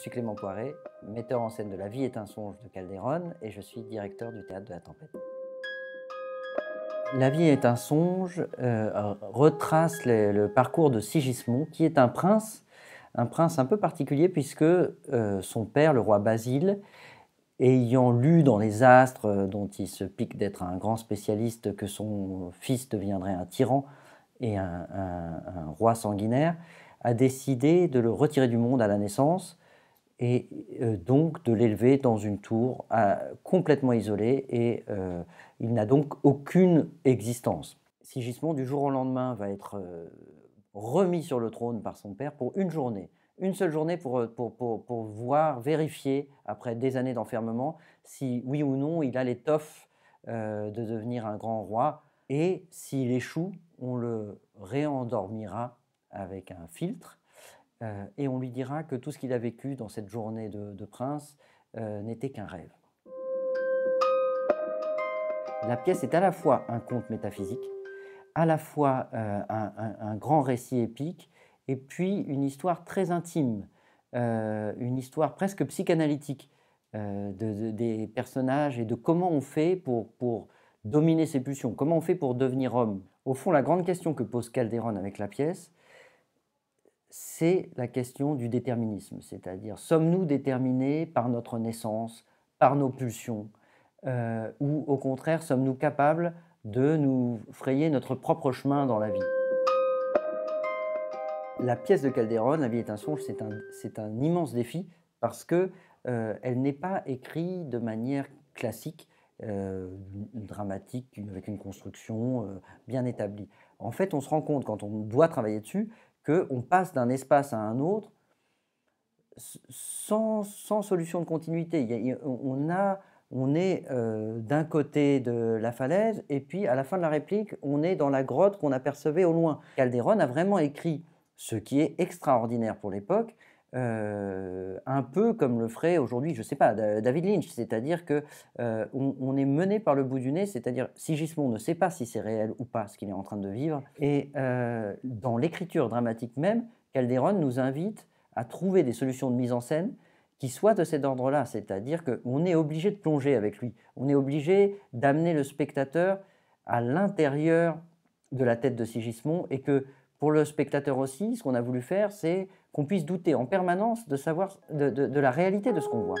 suis Clément Poiret, metteur en scène de La vie est un songe de Calderon et je suis directeur du théâtre de la tempête. La vie est un songe euh, retrace le parcours de Sigismond, qui est un prince, un prince un peu particulier puisque euh, son père, le roi Basile, ayant lu dans les astres, euh, dont il se pique d'être un grand spécialiste, que son fils deviendrait un tyran et un roi sanguinaire, a décidé de le retirer du monde à la naissance et euh, donc de l'élever dans une tour euh, complètement isolée et euh, il n'a donc aucune existence. Sigismond, du jour au lendemain, va être remis sur le trône par son père pour une journée. Une seule journée pour, pour, pour, pour voir, vérifier, après des années d'enfermement, si oui ou non il a l'étoffe de devenir un grand roi. Et s'il échoue, on le réendormira avec un filtre euh, et on lui dira que tout ce qu'il a vécu dans cette journée de, prince euh, n'était qu'un rêve. La pièce est à la fois un conte métaphysique, à la fois euh, un, grand récit épique, et puis une histoire très intime, une histoire presque psychanalytique des personnages et de comment on fait pour, pour dominer ses pulsions, comment on fait pour devenir homme. Au fond, la grande question que pose Calderon avec la pièce, c'est la question du déterminisme, c'est-à-dire sommes-nous déterminés par notre naissance, par nos pulsions, euh, ou au contraire sommes-nous capables de nous frayer notre propre chemin dans la vie La pièce de Calderon, La vie est un songe, c'est un, immense défi parce que euh, n'est pas écrite de manière classique, euh, dramatique, avec une construction bien établie. En fait, on se rend compte quand on doit travailler dessus qu'on passe d'un espace à un autre sans, solution de continuité. on, est euh, d'un côté de la falaise, et puis à la fin de la réplique, on est dans la grotte qu'on apercevait au loin. Calderon a vraiment écrit ce qui est extraordinaire pour l'époque, euh, un peu comme le ferait aujourd'hui, je ne sais pas, David Lynch, c'est-à-dire que euh, on, est mené par le bout du nez, c'est-à-dire Sigismond ne sait pas si c'est réel ou pas ce qu'il est en train de vivre, et euh, dans l'écriture dramatique même, Calderon nous invite à trouver des solutions de mise en scène qui soient de cet ordre-là, c'est-à-dire qu'on est obligé de plonger avec lui, on est obligé d'amener le spectateur à l'intérieur de la tête de Sigismond, et que pour le spectateur aussi, ce qu'on a voulu faire, c'est qu'on puisse douter en permanence de, savoir, de, de, la réalité de ce qu'on voit.